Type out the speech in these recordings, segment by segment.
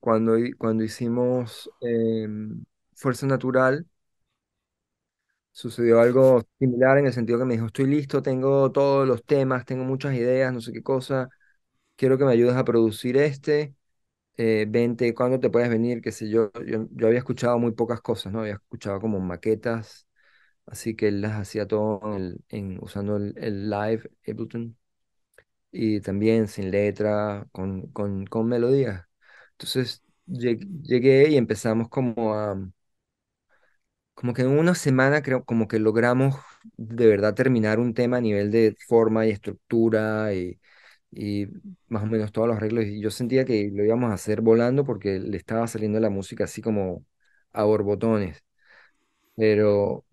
cuando, cuando hicimos em, Fuerza Natural, sucedió algo similar en el sentido que me dijo, estoy listo, tengo todos los temas, tengo muchas ideas, no sé qué cosa, quiero que me ayudes a producir este, eh, vente, ¿cuándo te puedes venir? Qué sé yo, yo, había escuchado muy pocas cosas, ¿no? Había escuchado como maquetas, así que él las hacía todo usando el, live Ableton y también sin letra, con, con, con melodías. Entonces llegué y empezamos como a, como que en una semana creo como que logramos de verdad terminar un tema a nivel de forma y estructura y, más o menos todos los arreglos. Y yo sentía que lo íbamos a hacer volando porque le estaba saliendo la música así como a borbotones. Pero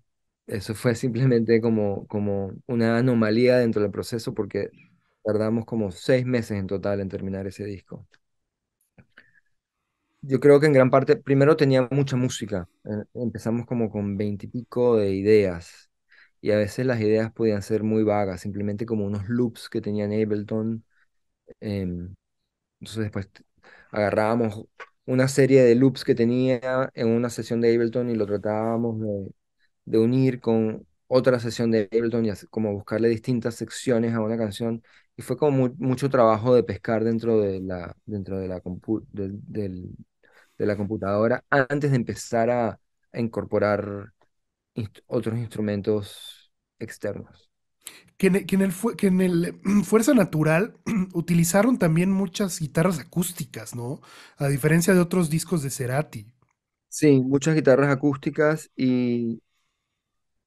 eso fue simplemente como, como una anomalía dentro del proceso porque tardamos como seis meses en total en terminar ese disco yo creo que en gran parte, primero tenía mucha música, eh, empezamos como con veintipico de ideas y a veces las ideas podían ser muy vagas, simplemente como unos loops que tenía en Ableton. Em, entonces después agarrábamos una serie de loops que tenía en una sesión de Ableton y lo tratábamos de, unir con otra sesión de Ableton y como buscarle distintas secciones a una canción y fue como mucho trabajo de pescar dentro de la dentro de la del, de la computadora antes de empezar a, incorporar otros instrumentos externos. Que en, e, el, Fuerza Natural utilizaron también muchas guitarras acústicas, ¿no? A diferencia de otros discos de Cerati. Sí, muchas guitarras acústicas y,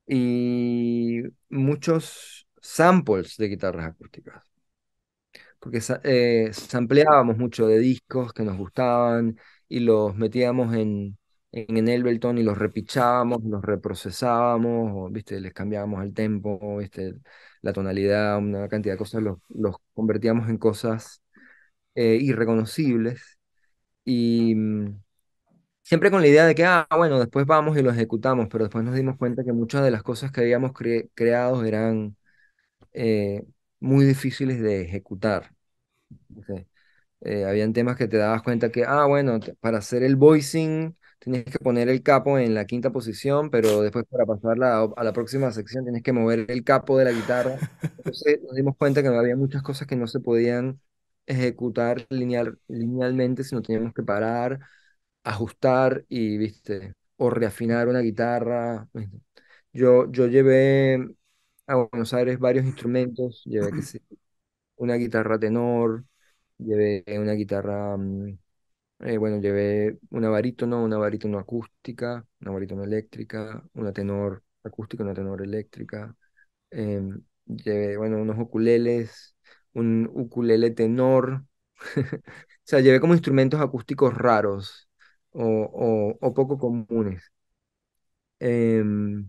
y muchos samples de guitarras acústicas. Porque eh, sampleábamos mucho de discos que nos gustaban y los metíamos en, en y los repichábamos, los reprocesábamos, ¿viste? les cambiábamos el tempo, ¿viste? la tonalidad, una cantidad de cosas, los, convertíamos en cosas eh, irreconocibles. Y mm, siempre con la idea de que, ah, bueno, después vamos y lo ejecutamos, pero después nos dimos cuenta que muchas de las cosas que habíamos creado eran eh, muy difíciles de ejecutar. Eh, habían temas que te dabas cuenta que, ah, bueno, para hacer el voicing tenías que poner el capo en la quinta posición, pero después para pasarla a, la próxima sección tenías que mover el capo de la guitarra. Entonces nos dimos cuenta que había muchas cosas que no se podían ejecutar lineal, linealmente, sino teníamos que parar, ajustar y, viste, o reafinar una guitarra. Yo, yo llevé a Buenos Aires varios instrumentos, llevé una guitarra tenor, Llevé una guitarra, mm, eh, bueno, llevé una barítono, una barítono acústica, una barítono eléctrica, una tenor acústica, una tenor eléctrica. Em, llevé, bueno, unos oculeles, un ukulele tenor. o sea, llevé como instrumentos acústicos raros o, poco comunes. Em,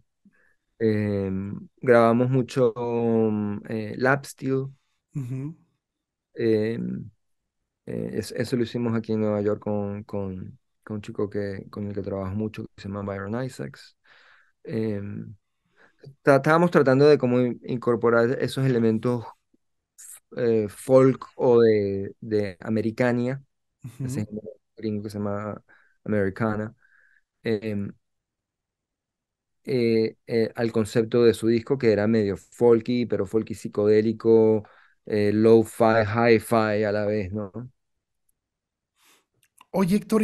em, grabamos mucho mm, eh, steel, eh, eso lo hicimos aquí en Nueva York con, con, un chico que, con el que trabajo mucho, que se llama Byron Isaacs. Em, estábamos tratando de cómo incorporar esos elementos eh, folk o de, americania, ese gringo que se llama americana, em, eh, al concepto de su disco que era medio folky, pero folky psicodélico, low-fi, high fi a la vez, ¿no? Oye, Héctor,